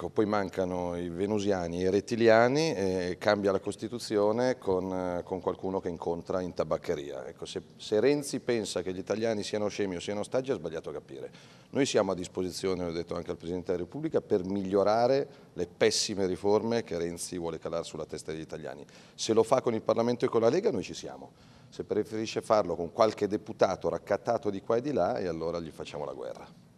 Ecco, poi mancano i venusiani e i rettiliani, e cambia la Costituzione con, eh, con, qualcuno che incontra in tabaccheria. Ecco, se, se, Renzi pensa che gli italiani siano scemi o siano ostaggi ha sbagliato a capire. Noi siamo a disposizione, l'ho detto anche al Presidente della Repubblica, per migliorare le pessime riforme che Renzi vuole calare sulla testa degli italiani. Se lo fa con il Parlamento e con la Lega noi ci siamo. Se preferisce farlo con qualche deputato raccattato di qua e di là, e allora gli facciamo la guerra.